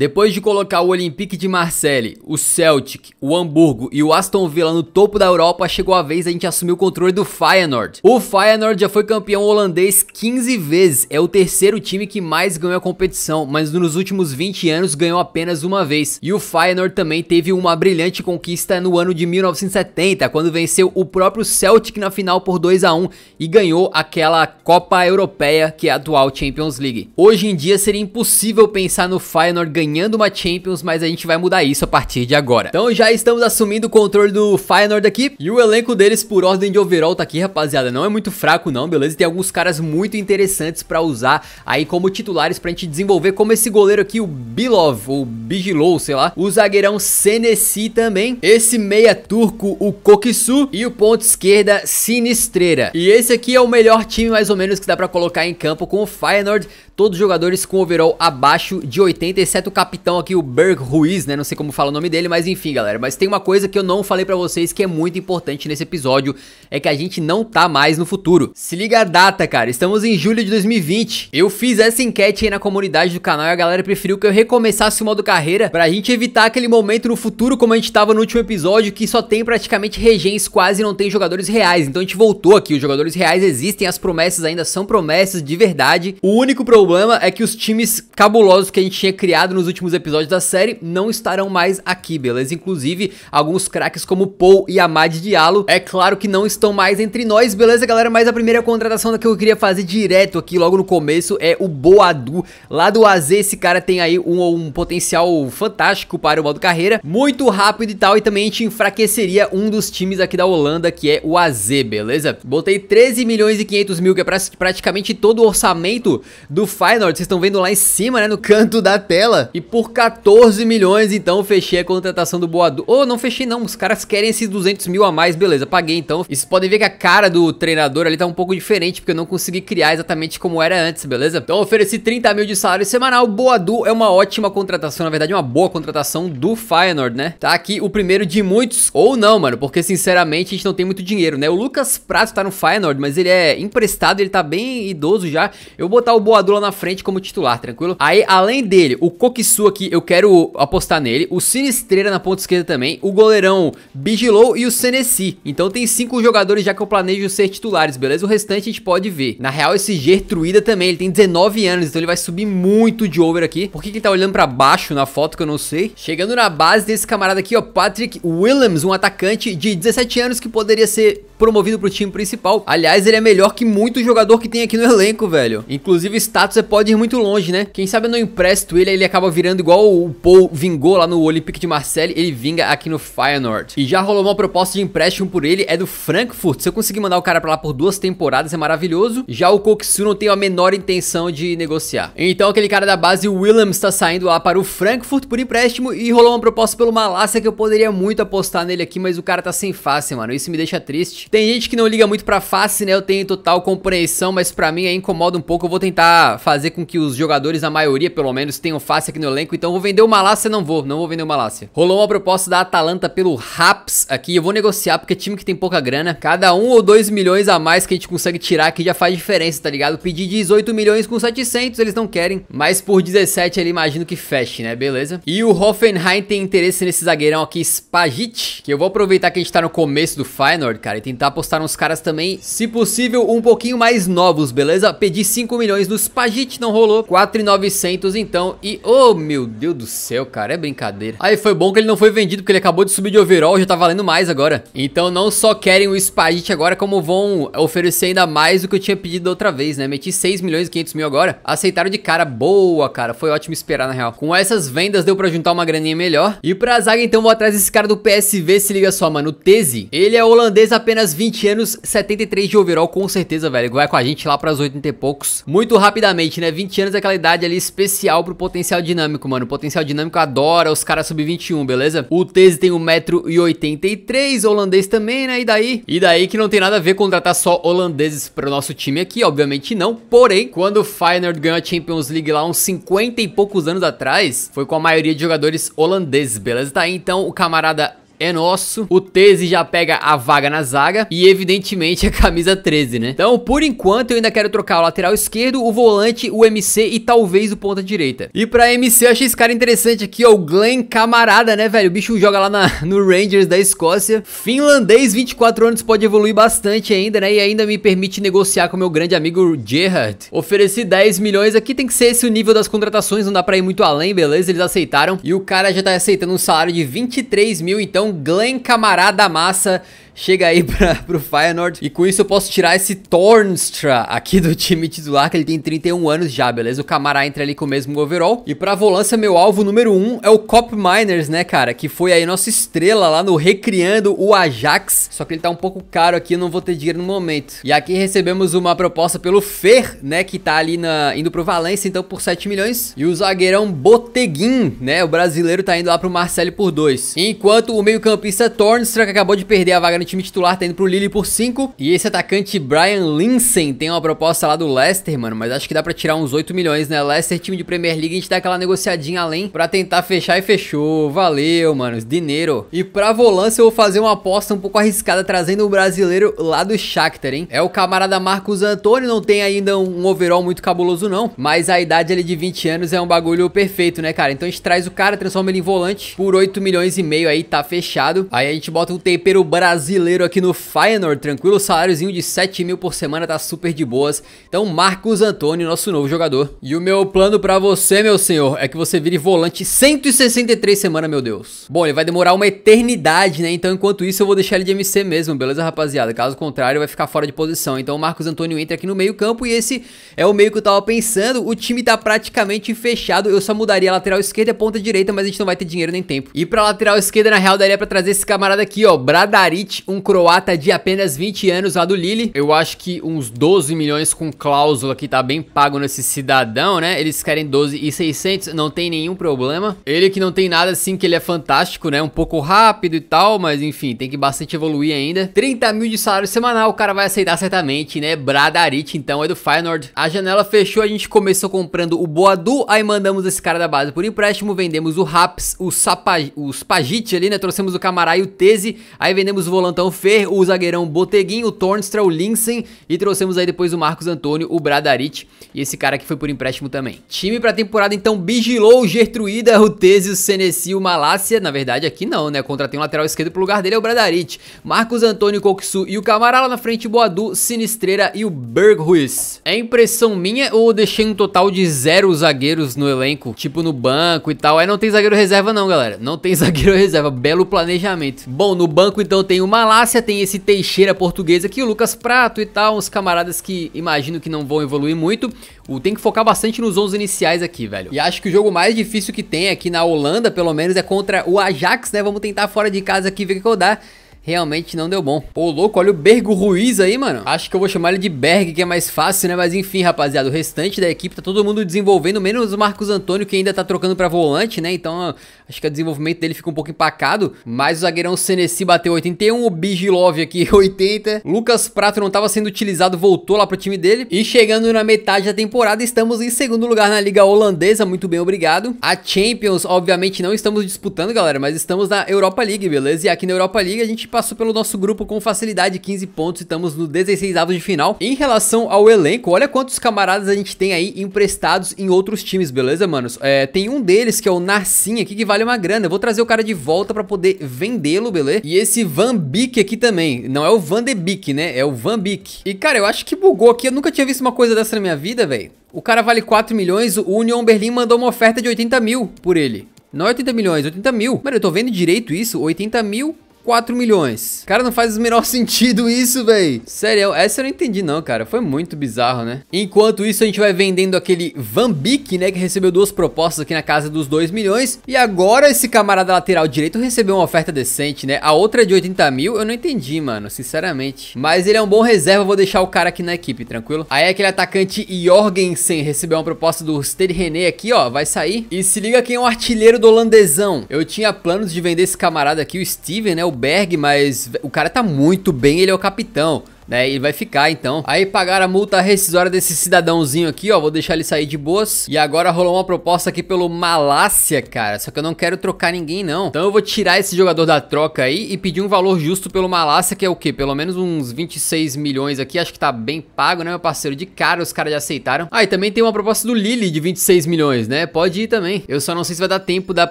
Depois de colocar o Olympique de Marseille, o Celtic, o Hamburgo e o Aston Villa no topo da Europa, chegou a vez a gente assumir o controle do Feyenoord. O Feyenoord já foi campeão holandês 15 vezes, é o terceiro time que mais ganhou a competição, mas nos últimos 20 anos ganhou apenas uma vez. E o Feyenoord também teve uma brilhante conquista no ano de 1970, quando venceu o próprio Celtic na final por 2 a 1 e ganhou aquela Copa Europeia, que é a atual Champions League. Hoje em dia seria impossível pensar no Feyenoord ganhando ganhando uma Champions, mas a gente vai mudar isso a partir de agora. Então já estamos assumindo o controle do Feyenoord aqui, e o elenco deles por ordem de overall tá aqui, rapaziada, não é muito fraco não, beleza? tem alguns caras muito interessantes pra usar aí como titulares pra gente desenvolver, como esse goleiro aqui, o Bilov, ou Bigilow, sei lá, o zagueirão Senesi também, esse meia turco, o Kokisu, e o ponto esquerda Sinistreira. E esse aqui é o melhor time mais ou menos que dá pra colocar em campo com o Feyenoord, todos jogadores com overall abaixo de 80, exceto o capitão aqui, o Berg Ruiz, né? Não sei como fala o nome dele, mas enfim, galera. Mas tem uma coisa que eu não falei pra vocês que é muito importante nesse episódio, é que a gente não tá mais no futuro. Se liga a data, cara. Estamos em julho de 2020. Eu fiz essa enquete aí na comunidade do canal e a galera preferiu que eu recomeçasse o modo carreira pra gente evitar aquele momento no futuro como a gente tava no último episódio, que só tem praticamente regens, quase não tem jogadores reais. Então a gente voltou aqui, os jogadores reais existem, as promessas ainda são promessas de verdade. O único problema problema é que os times cabulosos que a gente tinha criado nos últimos episódios da série não estarão mais aqui, beleza? Inclusive, alguns craques como Paul e Amad Diallo, é claro que não estão mais entre nós, beleza, galera? Mas a primeira contratação que eu queria fazer direto aqui, logo no começo, é o Boadu. Lá do AZ, esse cara tem aí um, um potencial fantástico para o modo carreira, muito rápido e tal, e também a gente enfraqueceria um dos times aqui da Holanda, que é o AZ, beleza? Botei 13 milhões e 500 mil, que é praticamente todo o orçamento do Feyenoord, vocês estão vendo lá em cima, né, no canto da tela. E por 14 milhões, então, fechei a contratação do Boadu. Ou oh, não fechei não, os caras querem esses 200 mil a mais, beleza, paguei então. E vocês podem ver que a cara do treinador ali tá um pouco diferente, porque eu não consegui criar exatamente como era antes, beleza? Então ofereci 30 mil de salário semanal, Boadu é uma ótima contratação, na verdade, uma boa contratação do Feyenoord, né? Tá aqui o primeiro de muitos, ou não, mano, porque sinceramente a gente não tem muito dinheiro, né? O Lucas Prato tá no Feyenoord, mas ele é emprestado, ele tá bem idoso já. Eu vou botar o Boadu lá na frente como titular, tranquilo? Aí, além dele, o Kokisu aqui, eu quero apostar nele. O Sinistreira na ponta esquerda também. O goleirão Bigelow e o Senesi. Então tem cinco jogadores já que eu planejo ser titulares, beleza? O restante a gente pode ver. Na real, esse Gertruida também, ele tem 19 anos, então ele vai subir muito de over aqui. Por que, que ele tá olhando pra baixo na foto que eu não sei? Chegando na base desse camarada aqui, ó, Patrick williams um atacante de 17 anos que poderia ser promovido pro time principal. Aliás, ele é melhor que muito jogador que tem aqui no elenco, velho. Inclusive, está você pode ir muito longe, né? Quem sabe eu não empresto ele, ele acaba virando igual o Paul vingou lá no Olympic de Marseille, ele vinga aqui no Feyenoord. E já rolou uma proposta de empréstimo por ele, é do Frankfurt. Se eu conseguir mandar o cara pra lá por duas temporadas, é maravilhoso. Já o Koksu não tem a menor intenção de negociar. Então aquele cara da base, o Williams, tá saindo lá para o Frankfurt por empréstimo e rolou uma proposta pelo Malassa que eu poderia muito apostar nele aqui, mas o cara tá sem face, mano. Isso me deixa triste. Tem gente que não liga muito pra face, né? Eu tenho total compreensão, mas pra mim aí é, incomoda um pouco. Eu vou tentar fazer com que os jogadores, a maioria pelo menos, tenham face aqui no elenco. Então vou vender o Malásia, não vou, não vou vender o Malásia. Rolou uma proposta da Atalanta pelo Raps aqui. Eu vou negociar porque é time que tem pouca grana. Cada um ou dois milhões a mais que a gente consegue tirar aqui já faz diferença, tá ligado? Pedi 18 milhões com 700, eles não querem. Mas por 17 ele imagino que feche, né? Beleza. E o Hoffenheim tem interesse nesse zagueirão aqui, Spagic, que eu vou aproveitar que a gente tá no começo do Feyenoord, cara, e tentar apostar nos caras também, se possível, um pouquinho mais novos, beleza? Pedi 5 milhões no Spagic Agite não rolou, 4,900 então. E, oh meu Deus do céu, cara, é brincadeira. Aí foi bom que ele não foi vendido, porque ele acabou de subir de overall, já tá valendo mais agora. Então não só querem o Spagite agora, como vão oferecer ainda mais do que eu tinha pedido outra vez, né? Meti 6 milhões e 500 mil agora. Aceitaram de cara, boa, cara. Foi ótimo esperar, na real. Com essas vendas deu pra juntar uma graninha melhor. E pra zaga, então, vou atrás desse cara do PSV, se liga só, mano. O Tese, ele é holandês, apenas 20 anos, 73 de overall, com certeza, velho. Vai com a gente lá pras 80 e poucos. Muito rapidamente né? 20 anos é aquela idade ali especial pro potencial dinâmico, mano. O potencial dinâmico adora os caras sub-21, beleza? O Tese tem 1,83m, holandês também, né? E daí? E daí que não tem nada a ver contratar só holandeses pro nosso time aqui, obviamente não. Porém, quando o Feyenoord ganhou a Champions League lá uns 50 e poucos anos atrás, foi com a maioria de jogadores holandeses, beleza? Tá aí então o camarada é nosso. O 13 já pega a vaga na zaga e evidentemente a camisa 13, né? Então, por enquanto, eu ainda quero trocar o lateral esquerdo, o volante, o MC e talvez o ponta direita. E pra MC, eu achei esse cara interessante aqui, ó, o Glenn Camarada, né, velho? O bicho joga lá na, no Rangers da Escócia. Finlandês, 24 anos, pode evoluir bastante ainda, né? E ainda me permite negociar com meu grande amigo Gerhard. Ofereci 10 milhões aqui, tem que ser esse o nível das contratações, não dá pra ir muito além, beleza? Eles aceitaram. E o cara já tá aceitando um salário de 23 mil, então Glenn Camarada Massa chega aí pra, pro Feyenoord. E com isso eu posso tirar esse Tornstra aqui do time titular, que ele tem 31 anos já, beleza? O Camará entra ali com o mesmo overall. E pra volância, meu alvo número 1 um é o Cop Miners, né, cara? Que foi aí nossa estrela lá no Recriando o Ajax. Só que ele tá um pouco caro aqui, eu não vou ter dinheiro no momento. E aqui recebemos uma proposta pelo Fer, né, que tá ali na, indo pro Valência, então por 7 milhões. E o zagueirão Boteguin, né, o brasileiro tá indo lá pro Marcelo por 2. Enquanto o meio-campista Tornstra, que acabou de perder a vaga no time titular tá indo pro Lille por 5. E esse atacante Brian Linsen tem uma proposta lá do Leicester, mano, mas acho que dá pra tirar uns 8 milhões, né? Leicester, time de Premier League, a gente dá aquela negociadinha além pra tentar fechar e fechou. Valeu, mano, dinheiro. E pra volância eu vou fazer uma aposta um pouco arriscada trazendo o um brasileiro lá do Shakhtar, hein? É o camarada Marcos Antônio, não tem ainda um overall muito cabuloso não, mas a idade ali de 20 anos é um bagulho perfeito, né, cara? Então a gente traz o cara, transforma ele em volante por 8 milhões e meio aí, tá fechado. Aí a gente bota um tempero Brasil brasileiro aqui no Feyenoord, tranquilo, saláriozinho de 7 mil por semana tá super de boas. Então Marcos Antônio, nosso novo jogador. E o meu plano pra você, meu senhor, é que você vire volante 163 semana, meu Deus. Bom, ele vai demorar uma eternidade, né? Então enquanto isso eu vou deixar ele de MC mesmo, beleza, rapaziada? Caso contrário, vai ficar fora de posição. Então o Marcos Antônio entra aqui no meio campo e esse é o meio que eu tava pensando. O time tá praticamente fechado, eu só mudaria a lateral esquerda e ponta direita, mas a gente não vai ter dinheiro nem tempo. E pra lateral esquerda, na real, daria pra trazer esse camarada aqui, ó, Bradarit, um croata de apenas 20 anos lá do Lille. Eu acho que uns 12 milhões com cláusula que tá bem pago nesse cidadão, né? Eles querem 12,600, não tem nenhum problema. Ele que não tem nada assim, que ele é fantástico, né? Um pouco rápido e tal, mas enfim, tem que bastante evoluir ainda. 30 mil de salário semanal, o cara vai aceitar certamente, né? Bradarit, então, é do Feyenoord. A janela fechou, a gente começou comprando o Boadu, aí mandamos esse cara da base por empréstimo, vendemos o Raps, o Sapa, os Pagit ali, né? Trouxemos o Camará e o Tese, aí vendemos o volante plantão Fer, o zagueirão Boteguinho, o Tornstra, o Linsen e trouxemos aí depois o Marcos Antônio, o bradarit e esse cara que foi por empréstimo também. Time pra temporada então Bijilou, Gertruida, o Senesi, o Malácia, na verdade aqui não, né? Contratei um lateral esquerdo pro lugar dele é o bradarit Marcos Antônio, Coxu e o Camará lá na frente, Boadu, Sinistreira e o Berghuis. É impressão minha ou deixei um total de zero zagueiros no elenco, tipo no banco e tal? é não tem zagueiro reserva não, galera. Não tem zagueiro reserva, belo planejamento. Bom, no banco então tem o Malásia tem esse Teixeira português aqui, o Lucas Prato e tal, uns camaradas que imagino que não vão evoluir muito. O tem que focar bastante nos 11 iniciais aqui, velho. E acho que o jogo mais difícil que tem aqui na Holanda, pelo menos, é contra o Ajax, né? Vamos tentar fora de casa aqui ver o que eu dar realmente não deu bom. Pô, louco, olha o Bergo Ruiz aí, mano. Acho que eu vou chamar ele de Berg, que é mais fácil, né? Mas enfim, rapaziada, o restante da equipe tá todo mundo desenvolvendo, menos o Marcos Antônio, que ainda tá trocando pra volante, né? Então Acho que o desenvolvimento dele fica um pouco empacado. Mas o zagueirão Senesi bateu 81. O Bijilov aqui, 80. Lucas Prato não estava sendo utilizado, voltou lá pro time dele. E chegando na metade da temporada, estamos em segundo lugar na Liga Holandesa. Muito bem, obrigado. A Champions, obviamente, não estamos disputando, galera. Mas estamos na Europa League, beleza? E aqui na Europa League, a gente passou pelo nosso grupo com facilidade, 15 pontos. Estamos no 16 avos de final. Em relação ao elenco, olha quantos camaradas a gente tem aí emprestados em outros times, beleza, manos? É, tem um deles que é o Narcin aqui, que vale vale uma grana. Eu vou trazer o cara de volta pra poder vendê-lo, beleza? E esse Van Beek aqui também. Não é o Van de Beek, né? É o Van Beek. E, cara, eu acho que bugou aqui. Eu nunca tinha visto uma coisa dessa na minha vida, velho. O cara vale 4 milhões, o Union Berlin mandou uma oferta de 80 mil por ele. Não é 80 milhões, 80 mil. Mano, eu tô vendo direito isso? 80 mil 4 milhões. Cara, não faz o menor sentido isso, véi. Sério, essa eu não entendi não, cara. Foi muito bizarro, né? Enquanto isso, a gente vai vendendo aquele Van Beek, né? Que recebeu duas propostas aqui na casa dos 2 milhões. E agora esse camarada lateral direito recebeu uma oferta decente, né? A outra é de 80 mil, eu não entendi, mano, sinceramente. Mas ele é um bom reserva, eu vou deixar o cara aqui na equipe, tranquilo? Aí aquele atacante Jorgensen recebeu uma proposta do Stade René aqui, ó, vai sair. E se liga quem é o artilheiro do holandesão. Eu tinha planos de vender esse camarada aqui, o Steven, né? O Berg, mas o cara tá muito bem, ele é o capitão né? E vai ficar então. Aí pagaram a multa rescisória desse cidadãozinho aqui, ó. Vou deixar ele sair de boas. E agora rolou uma proposta aqui pelo Malásia, cara. Só que eu não quero trocar ninguém, não. Então eu vou tirar esse jogador da troca aí e pedir um valor justo pelo Malásia, que é o quê? Pelo menos uns 26 milhões aqui. Acho que tá bem pago, né, meu parceiro? De cara, os caras já aceitaram. Ah, e também tem uma proposta do Lille de 26 milhões, né? Pode ir também. Eu só não sei se vai dar tempo da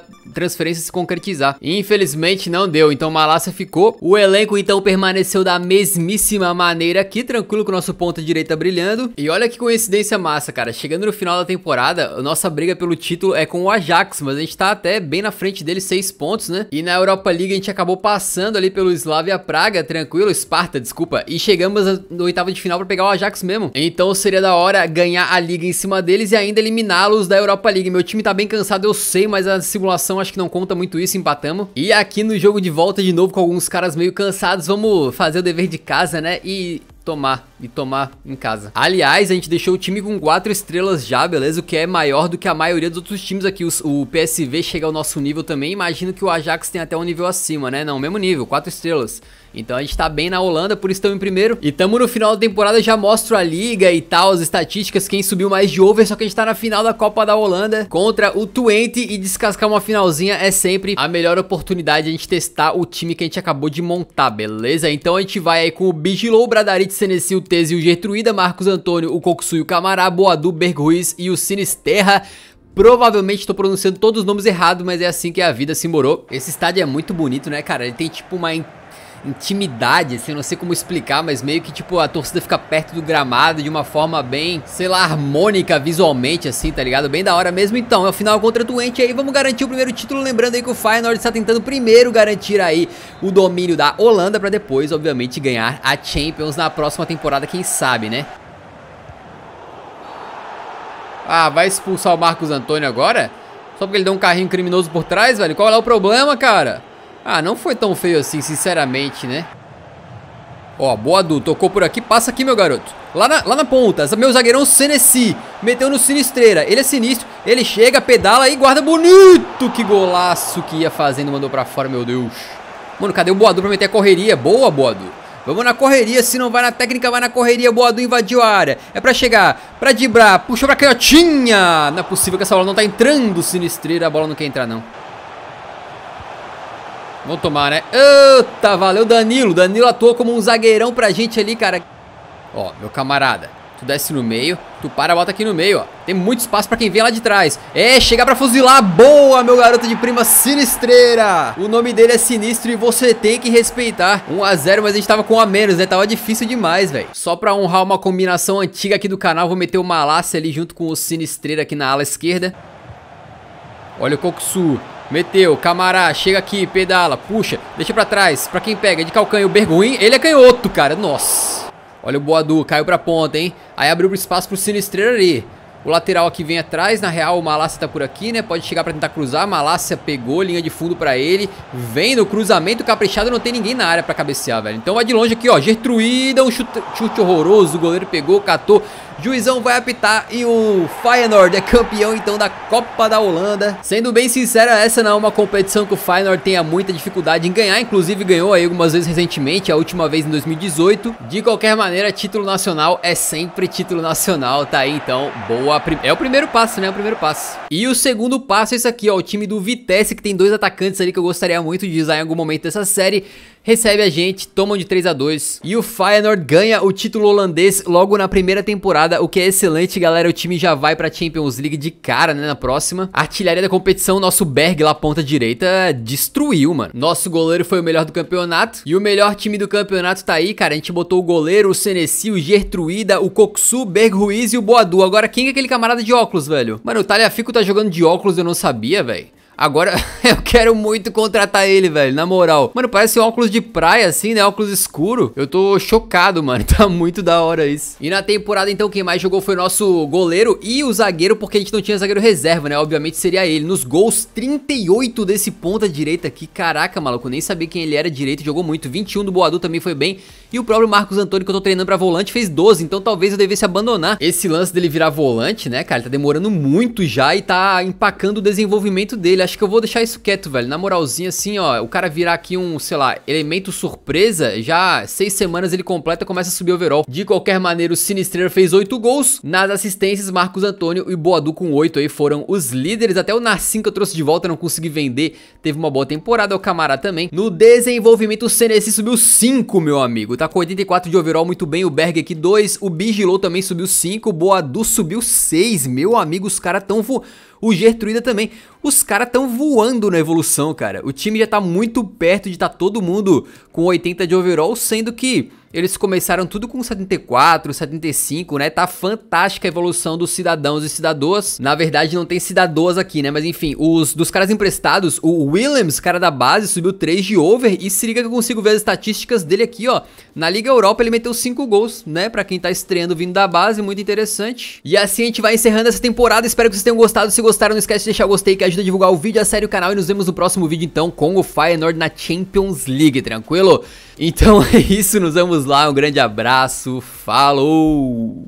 transferência se concretizar. Infelizmente não deu. Então Malásia ficou. O elenco então permaneceu da mesmíssima maneira maneira aqui, tranquilo com o nosso ponta direita brilhando. E olha que coincidência massa, cara. Chegando no final da temporada, a nossa briga pelo título é com o Ajax, mas a gente tá até bem na frente dele, seis pontos, né? E na Europa League a gente acabou passando ali pelo Slavia Praga, tranquilo, Esparta, desculpa. E chegamos no oitavo de final para pegar o Ajax mesmo. Então seria da hora ganhar a liga em cima deles e ainda eliminá-los da Europa League. Meu time tá bem cansado, eu sei, mas a simulação acho que não conta muito isso, empatamos. E aqui no jogo de volta de novo com alguns caras meio cansados, vamos fazer o dever de casa, né? E tomar e tomar em casa. Aliás, a gente deixou o time com 4 estrelas já, beleza? O que é maior do que a maioria dos outros times aqui. o PSV chega ao nosso nível também. Imagino que o Ajax tem até um nível acima, né? Não, mesmo nível, 4 estrelas. Então a gente tá bem na Holanda, por isso estamos em primeiro. E tamo no final da temporada, já mostro a liga e tal, as estatísticas, quem subiu mais de over, só que a gente tá na final da Copa da Holanda contra o Twente e descascar uma finalzinha é sempre a melhor oportunidade de a gente testar o time que a gente acabou de montar, beleza? Então a gente vai aí com o Bigelow, Bradarit, Senesi, o o Gertruida, Marcos Antônio, o o Camará, Boadu, Berg Ruiz e o Sinisterra. Provavelmente estou pronunciando todos os nomes errados, mas é assim que a vida se morou. Esse estádio é muito bonito, né, cara? Ele tem tipo uma intimidade, assim, não sei como explicar, mas meio que tipo a torcida fica perto do gramado de uma forma bem, sei lá, harmônica visualmente, assim, tá ligado? Bem da hora mesmo. Então, é o final contra o doente aí, vamos garantir o primeiro título. Lembrando aí que o Feyenoord está tentando primeiro garantir aí o domínio da Holanda para depois, obviamente, ganhar a Champions na próxima temporada, quem sabe, né? Ah, vai expulsar o Marcos Antônio agora? Só porque ele deu um carrinho criminoso por trás, velho? Qual é o problema, cara? Ah, não foi tão feio assim, sinceramente, né? Ó, boa Du, tocou por aqui, passa aqui, meu garoto. Lá na, lá na ponta, meu zagueirão Senesi, meteu no Sinistreira. Ele é sinistro, ele chega, pedala e guarda bonito. Que golaço que ia fazendo, mandou pra fora, meu Deus. Mano, cadê o Boadu pra meter a correria? Boa, Boadu. Vamos na correria, se não vai na técnica, vai na correria. Boadu invadiu a área. É pra chegar, pra dibrar, puxou pra canhotinha. Não é possível que essa bola não tá entrando, Sinistreira. A bola não quer entrar, não. Vamos tomar, né? Eita, valeu Danilo. Danilo atuou como um zagueirão pra gente ali, cara. Ó, meu camarada. Tu desce no meio, tu para, bota aqui no meio, ó. Tem muito espaço pra quem vem lá de trás. É, chegar pra fuzilar. Boa, meu garoto de prima sinistreira. O nome dele é sinistro e você tem que respeitar. 1x0, mas a gente tava com um a menos, né? Tava difícil demais, velho. Só pra honrar uma combinação antiga aqui do canal, vou meter o Malácia ali junto com o sinistreira aqui na ala esquerda. Olha o Kokusu. Meteu, Camará, chega aqui, pedala, puxa, deixa pra trás, pra quem pega, de calcanho, o Berguin, ele é canhoto, cara, nossa. Olha o Boadu, caiu pra ponta, hein, aí abriu espaço pro Sinistreiro ali. O lateral aqui vem atrás, na real o Malácia tá por aqui, né, pode chegar pra tentar cruzar, Malácia pegou, linha de fundo pra ele, vem no cruzamento, caprichado, não tem ninguém na área pra cabecear, velho. Então vai de longe aqui, ó, Gertruida, um chute, chute horroroso, o goleiro pegou, catou, Juizão vai apitar e o Feyenoord é campeão então da Copa da Holanda. Sendo bem sincero, essa não é uma competição que o Feyenoord tenha muita dificuldade em ganhar, inclusive ganhou aí algumas vezes recentemente, a última vez em 2018. De qualquer maneira, título nacional é sempre título nacional, tá aí então, boa, é o primeiro passo, né, é o primeiro passo. E o segundo passo é esse aqui, ó, o time do Vitesse que tem dois atacantes ali que eu gostaria muito de usar em algum momento dessa série recebe a gente, tomam de 3 a 2 e o Feyenoord ganha o título holandês logo na primeira temporada, o que é excelente, galera. O time já vai pra Champions League de cara, né, na próxima. Artilharia da competição, nosso Berg lá ponta direita destruiu, mano. Nosso goleiro foi o melhor do campeonato e o melhor time do campeonato tá aí, cara. A gente botou o goleiro, o Senesi, o Gertruida, o Koksu, Berg Ruiz e o Boadu. Agora quem é aquele camarada de óculos, velho? Mano, o Taliafico tá jogando de óculos, eu não sabia, velho. Agora eu quero muito contratar ele, velho, na moral. Mano, parece um óculos de praia, assim, né? Óculos escuro. Eu tô chocado, mano. Tá muito da hora isso. E na temporada, então, quem mais jogou foi o nosso goleiro e o zagueiro, porque a gente não tinha zagueiro reserva, né? Obviamente seria ele. Nos gols, 38 desse ponta direita aqui. Caraca, maluco, nem sabia quem ele era direito. Jogou muito. 21 do Boadu também foi bem. E o próprio Marcos Antônio que eu tô treinando pra volante fez 12, então talvez eu devesse abandonar esse lance dele virar volante, né, cara? Ele tá demorando muito já e tá empacando o desenvolvimento dele. Acho que eu vou deixar isso quieto, velho. Na moralzinha, assim, ó, o cara virar aqui um, sei lá, elemento surpresa, já seis semanas ele completa começa a subir overall. De qualquer maneira, o Sinistreira fez oito gols. Nas assistências, Marcos Antônio e Boadu com oito aí foram os líderes. Até o Narcin que eu trouxe de volta, não consegui vender. Teve uma boa temporada, o Camará também. No desenvolvimento, o Senesi subiu cinco, meu amigo tá com 84 de overall, muito bem. O Berg aqui 2. O Bigelow também subiu 5. O Boadu subiu 6. Meu amigo, os caras tão voando. O Gertruida também. Os caras tão voando na evolução, cara. O time já tá muito perto de tá todo mundo com 80 de overall, sendo que eles começaram tudo com 74, 75, né? Tá fantástica a evolução dos cidadãos e cidadãos. Na verdade, não tem cidadãos aqui, né? Mas enfim, os dos caras emprestados, o Williams, cara da base, subiu 3 de over. E se liga que eu consigo ver as estatísticas dele aqui, ó. Na Liga Europa, ele meteu 5 gols, né? Pra quem tá estreando vindo da base, muito interessante. E assim a gente vai encerrando essa temporada. Espero que vocês tenham gostado. Se gostaram, não esquece de deixar o gostei que ajuda a divulgar o vídeo, a sério o canal. E nos vemos no próximo vídeo, então, com o Feyenoord na Champions League, tranquilo? Então é isso, nos vemos lá, um grande abraço, falou!